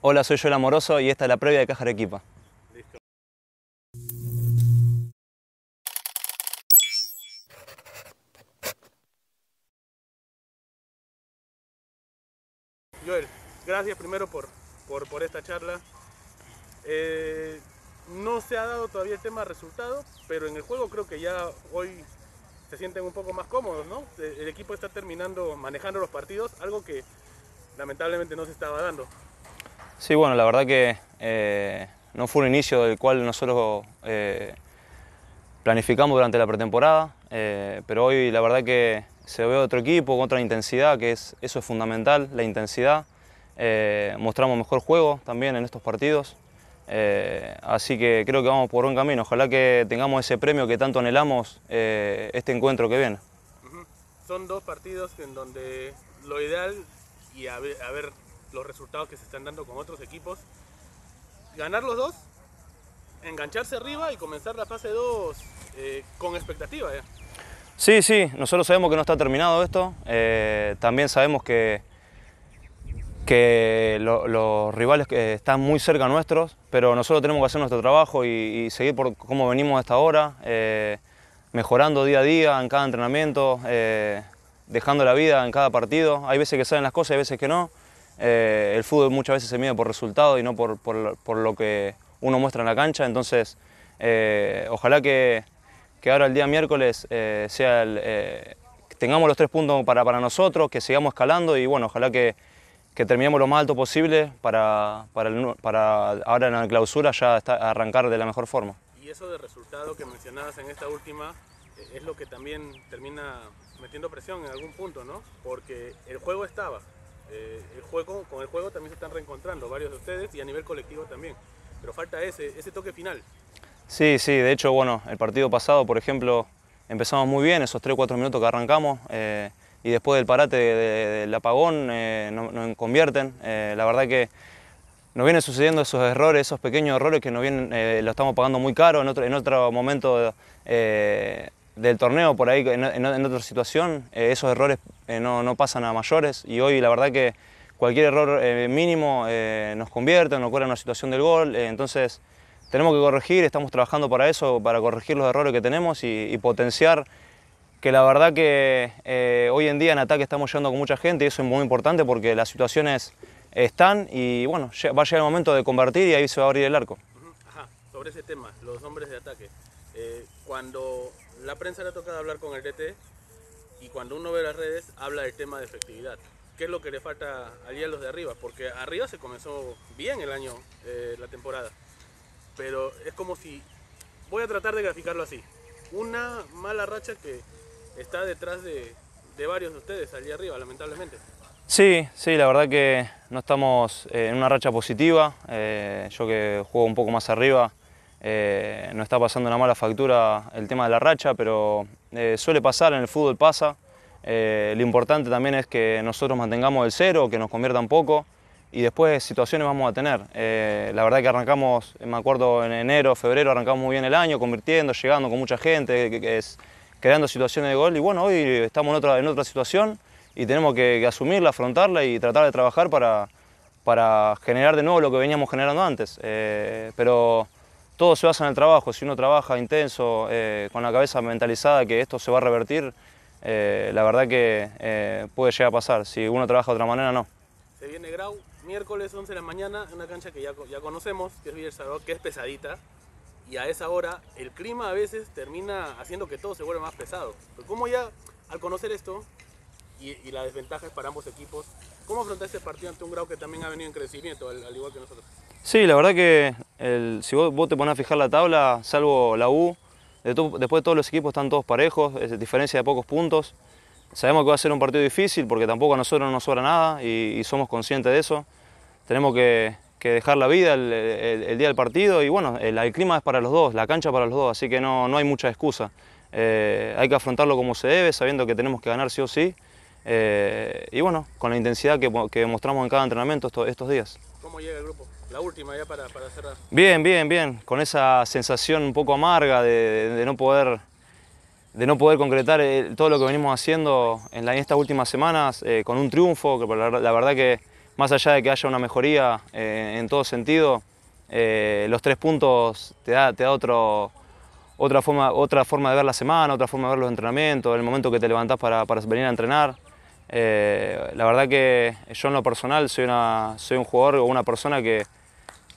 Hola, soy Joel Amoroso y esta es la previa de Caja de Equipa. Joel, gracias primero por, esta charla. Eh, no se ha dado todavía el tema resultado, pero en el juego creo que ya hoy se sienten un poco más cómodos, ¿no? El equipo está terminando manejando los partidos, algo que lamentablemente no se estaba dando. Sí, bueno, la verdad que eh, no fue un inicio del cual nosotros eh, planificamos durante la pretemporada, eh, pero hoy la verdad que se ve otro equipo con otra intensidad, que es, eso es fundamental, la intensidad. mostramos mejor juego también en estos partidos, así que creo que vamos por buen camino. Ojalá que tengamos ese premio que tanto anhelamos este encuentro que viene. Son dos partidos en donde lo ideal y a ver los resultados que se están dando con otros equipos. Ganar los dos, engancharse arriba y comenzar la fase 2 eh, con expectativa. Eh. Sí, sí, nosotros sabemos que no está terminado esto. Eh, también sabemos que, que los rivales que están muy cerca nuestros, pero nosotros tenemos que hacer nuestro trabajo y, seguir por cómo venimos hasta ahora, mejorando día a día en cada entrenamiento, dejando la vida en cada partido. Hay veces que salen las cosas, hay veces que no. Eh, el fútbol muchas veces se mide por resultado y no por, lo que uno muestra en la cancha, entonces eh, ojalá que, ahora el día miércoles eh, sea tengamos los tres puntos para, nosotros, que sigamos escalando y bueno, ojalá que, terminemos lo más alto posible para, ahora en la clausura ya arrancar de la mejor forma. Y eso de resultado que mencionabas en esta última es lo que también termina metiendo presión en algún punto, ¿no? Porque el juego estaba, eh, el juego, con el juego también se están reencontrando varios de ustedes y a nivel colectivo también. Pero falta ese, ese toque final. Sí, sí, de hecho, bueno, el partido pasado, por ejemplo, empezamos muy bien, esos 3-4 minutos que arrancamos, eh, y después del parate del apagón eh, nos, convierten. la verdad que nos vienen sucediendo esos errores, esos pequeños errores que nos vienen, lo estamos pagando muy caro en otro, momento del torneo, por ahí, en otra situación, esos errores eh, no, no, pasan a mayores y hoy la verdad que cualquier error eh, mínimo eh, nos convierte, nos en una situación del gol, entonces tenemos que corregir, estamos trabajando para eso, para corregir los errores que tenemos y, potenciar que la verdad que hoy en día en ataque estamos yendo con mucha gente y eso es muy importante porque las situaciones están y bueno, va a llegar el momento de convertir y ahí se va a abrir el arco. sobre ese tema, los hombres de ataque, cuando la prensa le ha tocado hablar con el DT, y cuando uno ve las redes habla del tema de efectividad. ¿Qué es lo que le falta allí a los de arriba? Porque arriba se comenzó bien el año, eh, la temporada. Pero es como si, voy a tratar de graficarlo así, una mala racha que está detrás de, varios de ustedes allí arriba, lamentablemente. Sí, sí, la verdad que no estamos eh, en una racha positiva. Eh, yo que juego un poco más arriba, no está pasando una mala factura el tema de la racha, pero eh, suele pasar, en el fútbol pasa. Eh, lo importante también es que nosotros mantengamos el cero, que nos conviertan poco y después situaciones vamos a tener. Eh, la verdad que arrancamos, me acuerdo, en enero, febrero, arrancamos muy bien el año, convirtiendo, llegando con mucha gente, creando situaciones de gol y bueno, hoy estamos en otra, en otra situación y tenemos que, asumirla, afrontarla y tratar de trabajar para, para generar de nuevo lo que veníamos generando antes. pero todo se basa en el trabajo. Si uno trabaja intenso, eh, con la cabeza mentalizada que esto se va a revertir, eh, la verdad que eh, puede llegar a pasar. Si uno trabaja de otra manera, no. Se viene Grau, miércoles 11 de la mañana, en una cancha que ya, conocemos, que es Villa que es pesadita. Y a esa hora, el clima a veces termina haciendo que todo se vuelva más pesado. Pero como ya, al conocer esto, y, y las desventajas para ambos equipos, ¿cómo afrontar este partido ante un Grau que también ha venido en crecimiento, al igual que nosotros? Sí, la verdad que si vos, te pones a fijar la tabla, salvo la U, de después todos los equipos están todos parejos, es diferencia de pocos puntos. Sabemos que va a ser un partido difícil porque tampoco a nosotros no nos sobra nada y, somos conscientes de eso. Tenemos que, dejar la vida el, día del partido y bueno, el, clima es para los dos, la cancha para los dos, así que no, no hay mucha excusa. Eh, hay que afrontarlo como se debe, sabiendo que tenemos que ganar sí o sí. Eh, y bueno, con la intensidad que, mostramos en cada entrenamiento estos días. ¿Cómo llega el grupo? La última ya para, cerrar. Bien, bien, bien. Con esa sensación un poco amarga de, no poder de no poder concretar eh, todo lo que venimos haciendo en, la, estas últimas semanas eh, con un triunfo, que la, verdad que más allá de que haya una mejoría eh, en todo sentido, los tres puntos te da, otro, otra, forma, otra forma de ver la semana, otra forma de ver los entrenamientos, el momento que te levantás para, venir a entrenar. la verdad que yo en lo personal soy, una, soy un jugador o una persona que,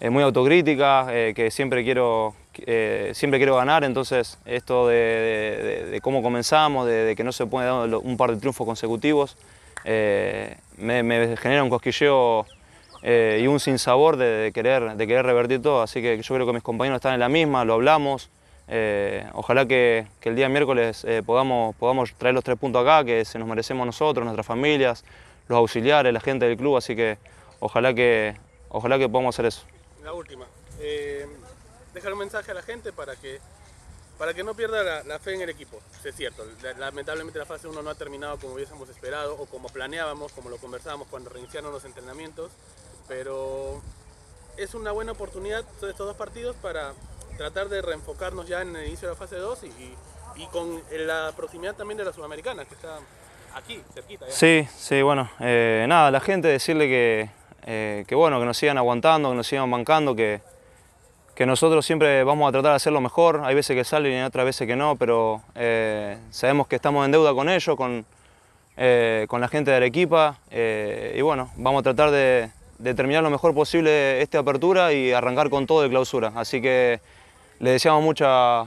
eh, muy autocrítica, eh, que siempre quiero, eh, siempre quiero ganar, entonces esto de, cómo comenzamos, de, que no se puede dar un par de triunfos consecutivos, me, genera un cosquilleo y un sinsabor de, querer, de querer revertir todo, así que yo creo que mis compañeros están en la misma, lo hablamos, ojalá que, que, el día miércoles podamos, podamos traer los tres puntos acá, que se nos merecemos nosotros, nuestras familias, los auxiliares, la gente del club, así que ojalá que, ojalá que podamos hacer eso la última. Eh, dejar un mensaje a la gente para que, para que no pierda la, fe en el equipo. es cierto, lamentablemente la fase 1 no ha terminado como hubiésemos esperado o como planeábamos, como lo conversábamos cuando reiniciaron los entrenamientos, pero es una buena oportunidad estos dos partidos para tratar de reenfocarnos ya en el inicio de la fase 2 y, con la proximidad también de la Sudamericana, que está aquí, cerquita. Ya. Sí, sí, bueno, eh, nada, la gente decirle que eh, que bueno, que nos sigan aguantando, que nos sigan bancando, que, nosotros siempre vamos a tratar de hacer lo mejor, hay veces que salen y otras veces que no, pero eh, sabemos que estamos en deuda con ellos, con, eh, con la gente de Arequipa, y bueno, vamos a tratar de, de, terminar lo mejor posible esta apertura y arrancar con todo de clausura, así que les deseamos mucha,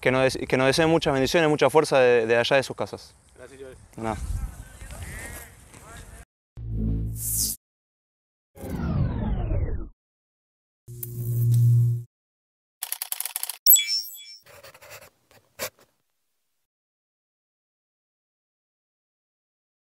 que nos, que nos deseen muchas bendiciones, mucha fuerza de, allá de sus casas. Gracias,